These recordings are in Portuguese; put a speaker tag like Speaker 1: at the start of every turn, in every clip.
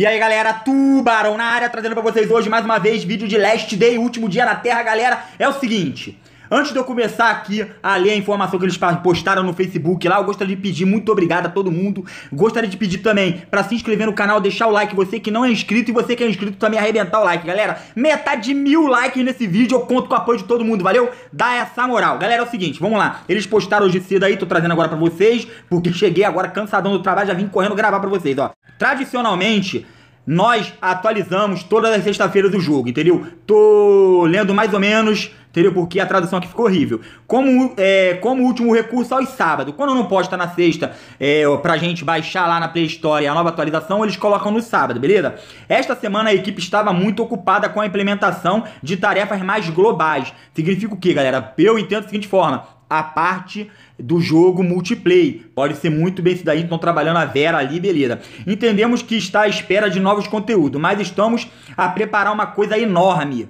Speaker 1: E aí, galera, Tubarão na área, trazendo pra vocês hoje mais uma vez vídeo de Last Day, último dia na Terra, galera. É o seguinte, Antes de eu começar aqui a ler a informação que eles postaram no Facebook lá, eu gostaria de pedir muito obrigado a todo mundo. Gostaria de pedir também para se inscrever no canal, deixar o like, você que não é inscrito e você que é inscrito também arrebentar o like, galera. Metade de mil likes nesse vídeo, eu conto com o apoio de todo mundo, valeu? Dá essa moral. Galera, é o seguinte, vamos lá. Eles postaram hoje cedo aí, tô trazendo agora para vocês, porque cheguei agora cansadão do trabalho, já vim correndo gravar para vocês, ó. Tradicionalmente, nós atualizamos todas as sextas-feiras do jogo, entendeu? Tô lendo mais ou menos entendeu? Porque a tradução aqui ficou horrível. Como, é, como último recurso aos sábados. Quando não posta tá na sexta é, pra gente baixar lá na Play Store a nova atualização, eles colocam no sábado, beleza? Esta semana a equipe estava muito ocupada com a implementação de tarefas mais globais. Significa o que, galera? Eu entendo da seguinte forma a parte do jogo multiplayer. Pode ser muito bem isso daí, estão trabalhando a Vera ali, beleza. Entendemos que está à espera de novos conteúdos, mas estamos a preparar uma coisa enorme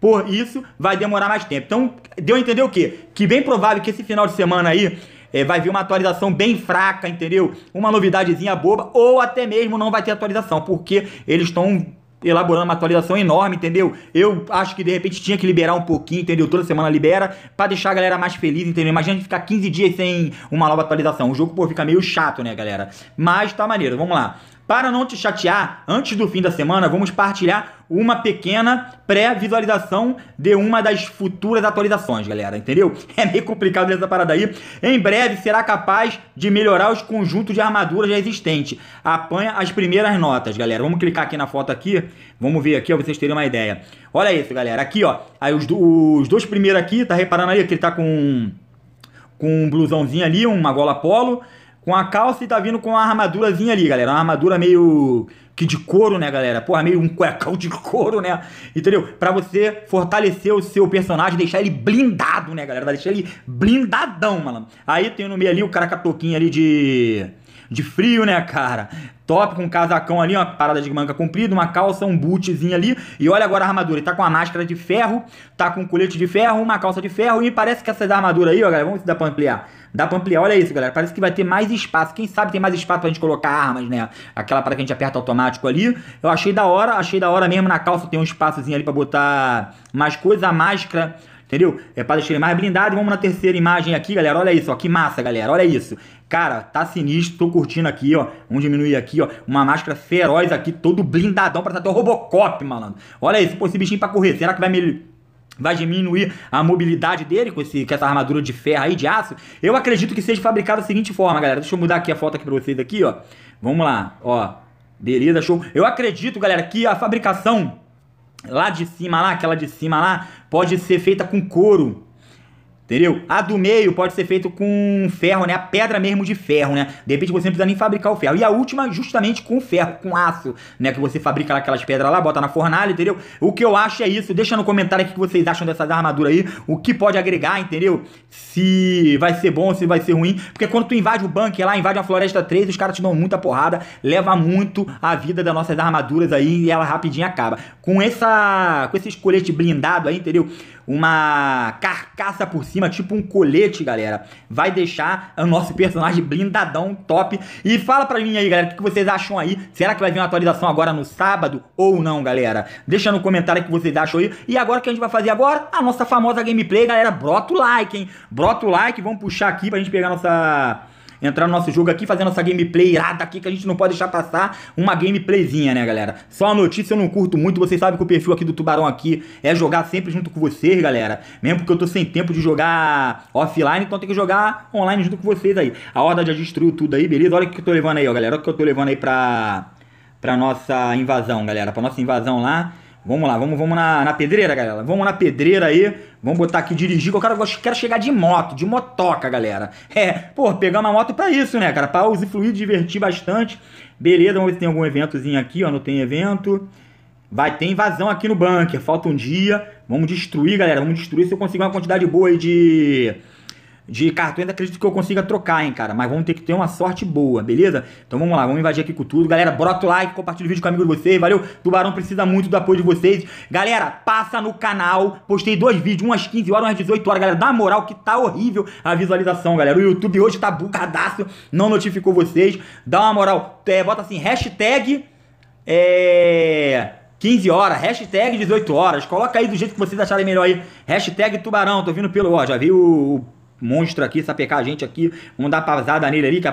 Speaker 1: por isso, vai demorar mais tempo. Então, deu a entender o quê? Que bem provável que esse final de semana aí é, vai vir uma atualização bem fraca, entendeu? Uma novidadezinha boba, ou até mesmo não vai ter atualização, porque eles estão elaborando uma atualização enorme, entendeu? Eu acho que de repente tinha que liberar um pouquinho, entendeu? Toda semana libera para deixar a galera mais feliz, entendeu? Imagina ficar 15 dias sem uma nova atualização. O jogo, pô, fica meio chato, né, galera? Mas tá maneiro, vamos lá. Para não te chatear, antes do fim da semana, vamos partilhar uma pequena pré-visualização de uma das futuras atualizações, galera, entendeu? É meio complicado essa parada aí. Em breve será capaz de melhorar os conjuntos de armadura já existente. Apanha as primeiras notas, galera. Vamos clicar aqui na foto aqui, vamos ver aqui, ó, pra vocês terem uma ideia. Olha isso, galera, aqui, ó, aí os, do, os dois primeiros aqui, tá reparando aí que ele tá com com um blusãozinho ali, uma gola polo com a calça e tá vindo com uma armadurazinha ali, galera. Uma armadura meio que de couro, né, galera? Porra, meio um cuecão de couro, né? Entendeu? Pra você fortalecer o seu personagem, deixar ele blindado, né, galera? deixar ele blindadão, malandro. Aí tem no meio ali o cara com a touquinha ali de de frio, né, cara? Top, com um casacão ali, uma parada de manga comprida, uma calça, um bootzinho ali. E olha agora a armadura. Ele tá com a máscara de ferro, tá com um colete de ferro, uma calça de ferro. E parece que essa armadura aí, ó, galera, vamos se dar pra ampliar. Dá pra ampliar, olha isso, galera. Parece que vai ter mais espaço. Quem sabe tem mais espaço pra gente colocar armas, né? Aquela para que a gente aperta automático ali. Eu achei da hora, achei da hora mesmo. Na calça tem um espaçozinho ali pra botar mais coisa. A máscara entendeu? É para deixar ele mais blindado. Vamos na terceira imagem aqui, galera. Olha isso, ó, que massa, galera. Olha isso. Cara, tá sinistro, tô curtindo aqui, ó. Vamos diminuir aqui, ó. Uma máscara feroz aqui, todo blindadão, pra até o Robocop, malandro. Olha isso, pô, esse bichinho pra correr. Será que vai vai diminuir a mobilidade dele com, esse, com essa armadura de ferro aí, de aço. Eu acredito que seja fabricado da seguinte forma, galera. Deixa eu mudar aqui a foto aqui pra vocês aqui, ó. Vamos lá, ó. Beleza, show. Eu acredito, galera, que a fabricação lá de cima, lá, aquela de cima lá, pode ser feita com couro entendeu? A do meio pode ser feito com ferro, né? A pedra mesmo de ferro, né? De repente você não precisa nem fabricar o ferro. E a última, justamente com ferro, com aço, né? Que você fabrica aquelas pedras lá, bota na fornalha, entendeu? O que eu acho é isso. Deixa no comentário aqui o que vocês acham dessas armaduras aí. O que pode agregar, entendeu? Se vai ser bom, se vai ser ruim. Porque quando tu invade o bunker lá, invade a floresta 3, os caras te dão muita porrada. Leva muito a vida das nossas armaduras aí e ela rapidinho acaba. Com essa. Com esse colete blindado aí, entendeu? uma carcaça por cima, tipo um colete, galera. Vai deixar o nosso personagem blindadão top. E fala pra mim aí, galera, o que vocês acham aí? Será que vai vir uma atualização agora no sábado ou não, galera? Deixa no comentário o que vocês acham aí. E agora o que a gente vai fazer agora? A nossa famosa gameplay, galera. Brota o like, hein? Brota o like, vamos puxar aqui pra gente pegar nossa entrar no nosso jogo aqui, fazendo essa gameplay irada aqui que a gente não pode deixar passar. Uma gameplayzinha, né, galera? Só a notícia eu não curto muito, vocês sabem que o perfil aqui do Tubarão aqui é jogar sempre junto com vocês, galera. Mesmo porque eu tô sem tempo de jogar offline, então tem que jogar online junto com vocês aí. A Horda já destruiu tudo aí, beleza? Olha o que eu tô levando aí, ó, galera. Olha o que eu tô levando aí pra, pra nossa invasão, galera. Pra nossa invasão lá. Vamos lá, vamos, vamos na, na pedreira, galera. Vamos na pedreira aí. Vamos botar aqui dirigir, que eu quero, quero chegar de moto, de motoca, galera. É, pô, pegar uma moto pra isso, né, cara? Pra usufruir, divertir bastante. Beleza, vamos ver se tem algum eventozinho aqui, ó. Não tem evento. Vai ter invasão aqui no bunker. Falta um dia. Vamos destruir, galera. Vamos destruir se eu conseguir uma quantidade boa aí de de cartões, acredito que eu consiga trocar, hein, cara. Mas vamos ter que ter uma sorte boa, beleza? Então vamos lá, vamos invadir aqui com tudo. Galera, bota o like, compartilha o vídeo com o amigo de vocês, valeu? Tubarão precisa muito do apoio de vocês. Galera, passa no canal. Postei dois vídeos, umas 15 horas, um às 18 horas. Galera, dá moral que tá horrível a visualização, galera. O YouTube hoje tá bucadaço, não notificou vocês. Dá uma moral, é, bota assim, hashtag... É... 15 horas, hashtag 18 horas, coloca aí do jeito que vocês acharem melhor aí, hashtag tubarão, tô vindo pelo, ó, já vi o monstro aqui, sapecar a gente aqui. Vamos dar pasada nele ali. Que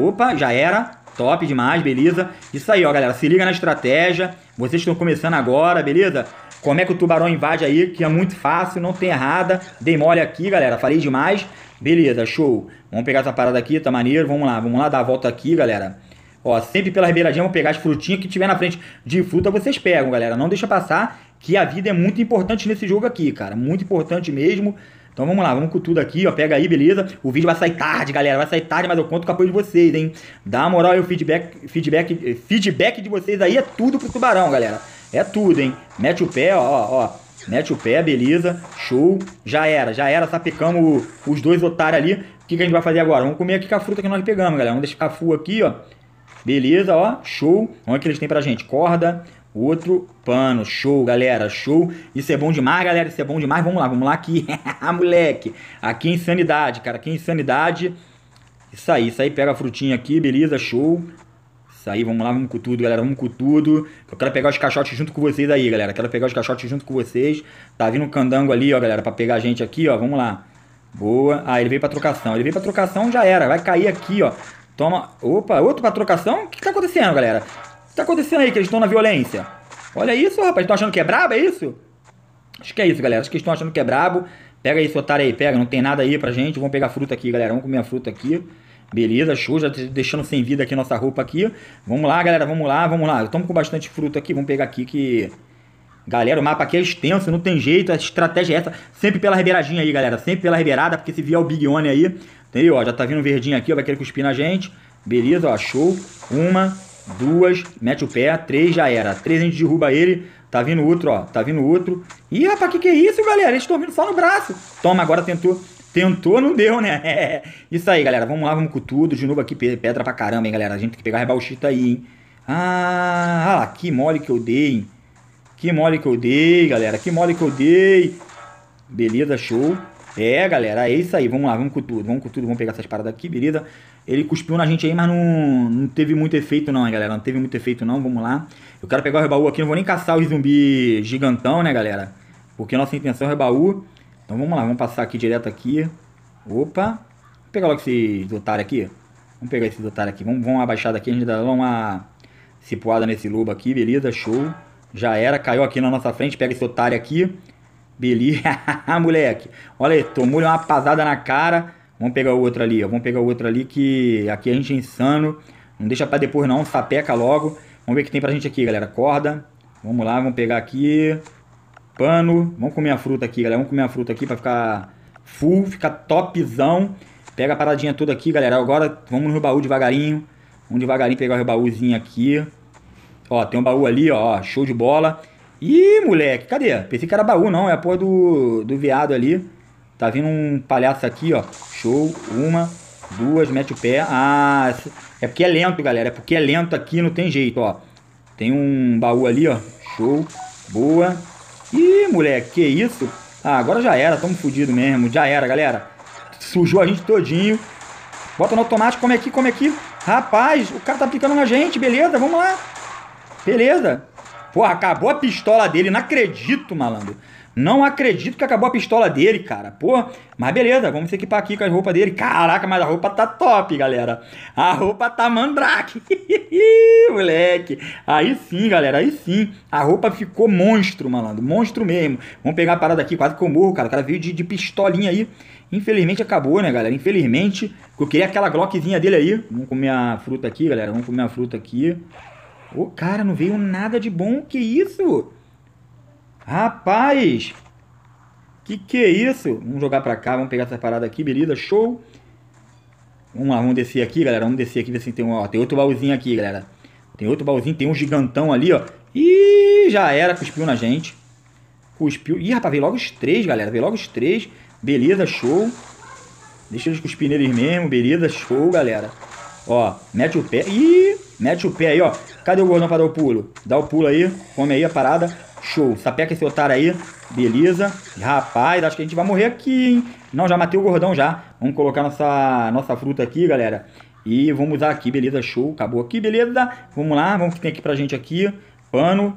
Speaker 1: Opa, já era. Top demais, beleza? Isso aí, ó, galera. Se liga na estratégia. Vocês estão começando agora, beleza? Como é que o tubarão invade aí, que é muito fácil, não tem errada. Dei mole aqui, galera. Falei demais. Beleza, show. Vamos pegar essa parada aqui, tá maneiro. Vamos lá, vamos lá dar a volta aqui, galera. Ó, sempre pela beiradinhas, vamos pegar as frutinhas que tiver na frente de fruta, vocês pegam, galera. Não deixa passar, que a vida é muito importante nesse jogo aqui, cara. Muito importante mesmo. Então vamos lá, vamos com tudo aqui, ó. Pega aí, beleza? O vídeo vai sair tarde, galera. Vai sair tarde, mas eu conto com o apoio de vocês, hein? Dá moral e o feedback, feedback, eh, feedback de vocês aí é tudo pro tubarão, galera. É tudo, hein? Mete o pé, ó, ó, Mete o pé, beleza. Show. Já era, já era. Sapecamos os dois otários ali. O que, que a gente vai fazer agora? Vamos comer aqui com a fruta que nós pegamos, galera. Vamos deixar a fu aqui, ó. Beleza, ó. Show. Olha o que eles têm pra gente. Corda, Outro pano, show, galera, show. Isso é bom demais, galera, isso é bom demais. Vamos lá, vamos lá aqui. Moleque, aqui é insanidade, cara, aqui é insanidade. Isso aí, isso aí, pega a frutinha aqui, beleza, show. Isso aí, vamos lá, vamos com tudo, galera, vamos com tudo. Eu quero pegar os caixotes junto com vocês aí, galera. Quero pegar os caixotes junto com vocês. Tá vindo um candango ali, ó, galera, pra pegar a gente aqui, ó, vamos lá. Boa. Ah, ele veio pra trocação. Ele veio pra trocação, já era. Vai cair aqui, ó. Toma. Opa, outro pra trocação? O que, que tá acontecendo, galera? que tá acontecendo aí que eles estão na violência? Olha isso, rapaz. Estão achando que é brabo, é isso? Acho que é isso, galera. Acho que estão achando que é brabo. Pega isso otário aí, pega. Não tem nada aí pra gente. Vamos pegar fruta aqui, galera. Vamos comer a fruta aqui. Beleza, show. Já deixando sem vida aqui nossa roupa aqui. Vamos lá, galera. Vamos lá, vamos lá. Estamos com bastante fruta aqui. Vamos pegar aqui que... Galera, o mapa aqui é extenso, não tem jeito, a estratégia é essa. Sempre pela ribeiradinha aí, galera. Sempre pela ribeirada, porque se vier o Big One aí, entendeu? Ó, já tá vindo verdinho aqui, ó, vai querer cuspir na gente. Beleza, ó, show. Uma, duas, mete o pé, três já era. Três a gente derruba ele, tá vindo outro, ó, tá vindo outro. Ih, rapaz, que que é isso, galera? Eles estão vindo só no braço. Toma, agora tentou. Tentou, não deu, né? É. Isso aí, galera. Vamos lá, vamos com tudo. De novo aqui, pedra pra caramba, hein, galera. A gente tem que pegar rebalchita aí, hein. Ah, ah, que mole que eu dei, hein. Que mole que eu dei, galera. Que mole que eu dei. Beleza, show. É, galera, é isso aí. Vamos lá, vamos com tudo, vamos com tudo, vamos pegar essas paradas aqui, beleza? Ele cuspiu na gente aí, mas não, não teve muito efeito não, hein, galera? Não teve muito efeito não, vamos lá. Eu quero pegar o rebaú aqui, não vou nem caçar os zumbi gigantão, né, galera? Porque a nossa intenção é o rebaú. Então vamos lá, vamos passar aqui direto aqui. Opa. Vou pegar logo esses otários aqui. Vamos pegar esse otários aqui. Vamos, vamos abaixar daqui, a gente dá uma cipuada nesse lobo aqui, beleza? Show. Já era, caiu aqui na nossa frente, pega esse otário aqui a moleque. Olha aí, tomou uma pasada na cara. Vamos pegar o outro ali, ó. Vamos pegar o outro ali que aqui a gente é insano. Não deixa pra depois não, sapeca logo. Vamos ver o que tem pra gente aqui, galera. Corda. Vamos lá, vamos pegar aqui. Pano. Vamos comer a fruta aqui, galera. Vamos comer a fruta aqui pra ficar full, ficar topzão. Pega a paradinha toda aqui, galera. Agora vamos no baú devagarinho. Vamos devagarinho pegar o baúzinho aqui. Ó, tem um baú ali, ó. Show de bola. Ih, moleque, cadê? Pensei que era baú, não. É a porra do, do viado ali. Tá vindo um palhaço aqui, ó. Show. Uma, duas, mete o pé. Ah, é porque é lento, galera. É porque é lento aqui, não tem jeito, ó. Tem um baú ali, ó. Show. Boa. Ih, moleque, que isso? Ah, agora já era. Tamo fudido mesmo. Já era, galera. Sujou a gente todinho. Bota no automático. Come aqui, come aqui. Rapaz, o cara tá aplicando na gente. Beleza, vamos lá. Beleza. Porra, acabou a pistola dele, não acredito, malandro. Não acredito que acabou a pistola dele, cara. Pô, mas beleza, vamos se equipar aqui com a roupa dele. Caraca, mas a roupa tá top, galera. A roupa tá mandrake. Moleque. Aí sim, galera, aí sim. A roupa ficou monstro, malandro. Monstro mesmo. Vamos pegar a parada aqui, quase que eu morro, cara. O cara veio de, de pistolinha aí. Infelizmente acabou, né, galera? Infelizmente. Eu queria aquela glockzinha dele aí. Vamos comer a fruta aqui, galera. Vamos comer a fruta aqui. Ô, cara, não veio nada de bom. Que isso? Rapaz! Que que é isso? Vamos jogar pra cá, vamos pegar essa parada aqui, beleza? Show! Vamos lá, vamos descer aqui, galera. Vamos descer aqui, ver se tem um... Ó, tem outro baúzinho aqui, galera. Tem outro baúzinho, tem um gigantão ali, ó. Ih, já era, cuspiu na gente. Cuspiu. Ih, rapaz, veio logo os três, galera. Veio logo os três. Beleza, show. Deixa eles cuspir neles mesmo. Beleza, show, galera. Ó, mete o pé. Ih, Mete o pé aí, ó. Cadê o gordão pra dar o pulo? Dá o pulo aí, come aí a parada. Show. Sapeca esse otário aí. Beleza. Rapaz, acho que a gente vai morrer aqui, hein? Não, já matei o gordão já. Vamos colocar nossa, nossa fruta aqui, galera. E vamos usar aqui, beleza. Show. Acabou aqui, beleza. Vamos lá, vamos que tem aqui pra gente aqui. Pano,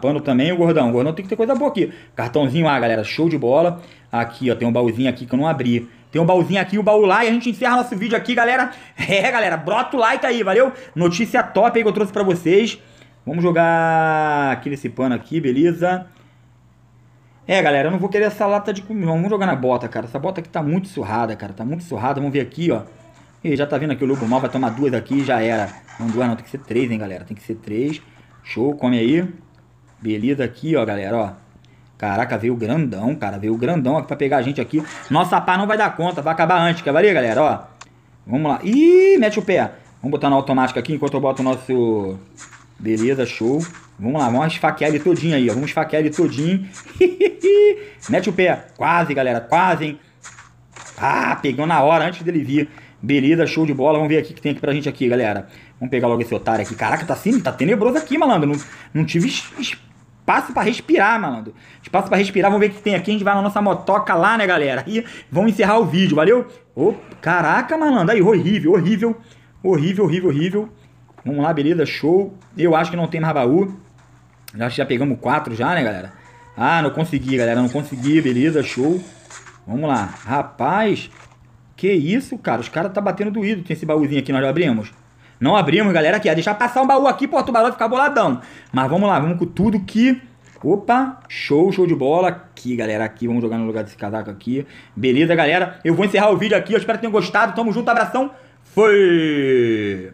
Speaker 1: pano também o gordão. O gordão tem que ter coisa boa aqui. Cartãozinho lá, galera. Show de bola. Aqui, ó. Tem um baúzinho aqui que eu não abri. Tem um baúzinho aqui, o um baú lá. E a gente encerra nosso vídeo aqui, galera. É, galera. Brota o like aí, valeu? Notícia top aí que eu trouxe pra vocês. Vamos jogar aqui nesse pano aqui, beleza? É, galera, eu não vou querer essa lata de comida. Vamos jogar na bota, cara. Essa bota aqui tá muito surrada, cara. Tá muito surrada. Vamos ver aqui, ó. E já tá vendo aqui o lobo mal. Vai tomar duas aqui e já era. Não duas, não. Tem que ser três, hein, galera. Tem que ser três. Show, come aí. Beleza aqui, ó, galera, ó. Caraca, veio grandão, cara. Veio grandão aqui pra pegar a gente aqui. Nossa pá não vai dar conta. Vai acabar antes. Quer valer, galera? Ó. Vamos lá. Ih, mete o pé. Vamos botar na automática aqui enquanto eu boto o nosso... Beleza, show. Vamos lá, vamos esfaquear ele todinho aí, ó. Vamos esfaquear ele todinho. mete o pé. Quase, galera. Quase, hein. Ah, pegou na hora, antes dele vir. Beleza, show de bola. Vamos ver aqui o que tem aqui pra gente aqui, galera. Vamos pegar logo esse otário aqui. Caraca, tá, assim, tá tenebroso aqui, malandro. Não, não tive espaço para respirar, malandro. Espaço para respirar. Vamos ver o que tem aqui. A gente vai na nossa motoca lá, né, galera? E vamos encerrar o vídeo, valeu? Oh, caraca, malandro. Aí, horrível, horrível. Horrível, horrível, horrível. Vamos lá, beleza, show. Eu acho que não tem mais baú. acho que já pegamos quatro já, né, galera? Ah, não consegui, galera. Não consegui, beleza, show. Vamos lá. Rapaz, que isso, cara. Os caras tá batendo doído. Tem esse baúzinho aqui, nós já abrimos. Não abrimos, galera, aqui. ó. deixar passar um baú aqui, pô, o tubarão ficar boladão. Mas vamos lá, vamos com tudo que... Opa, show, show de bola aqui, galera. Aqui, vamos jogar no lugar desse casaco aqui. Beleza, galera? Eu vou encerrar o vídeo aqui. Eu espero que tenham gostado. Tamo junto, abração. Foi!